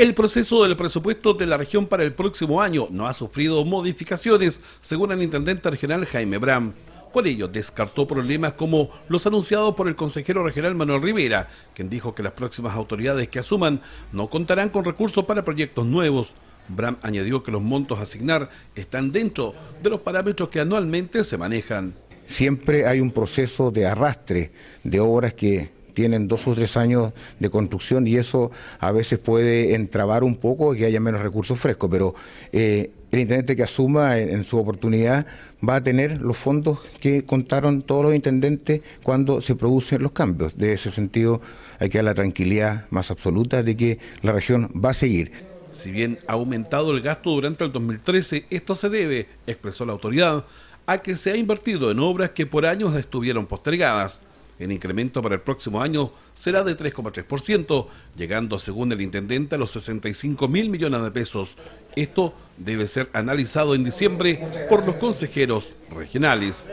El proceso del presupuesto de la región para el próximo año no ha sufrido modificaciones, según el intendente regional Jaime Bram. Con ello, descartó problemas como los anunciados por el consejero regional Manuel Rivera, quien dijo que las próximas autoridades que asuman no contarán con recursos para proyectos nuevos. Bram añadió que los montos a asignar están dentro de los parámetros que anualmente se manejan. Siempre hay un proceso de arrastre de obras que tienen dos o tres años de construcción y eso a veces puede entrabar un poco y que haya menos recursos frescos, pero eh, el intendente que asuma en, en, su oportunidad va a tener los fondos que contaron todos los intendentes cuando se producen los cambios. De ese sentido hay que dar la tranquilidad más absoluta de que la región va a seguir. Si bien ha aumentado el gasto durante el 2013, esto se debe, expresó la autoridad, a que se ha invertido en obras que por años estuvieron postergadas el incremento para el próximo año será de 3,3%, llegando, según el intendente, a los 65 mil millones de pesos. Esto debe ser analizado en diciembre por los consejeros regionales.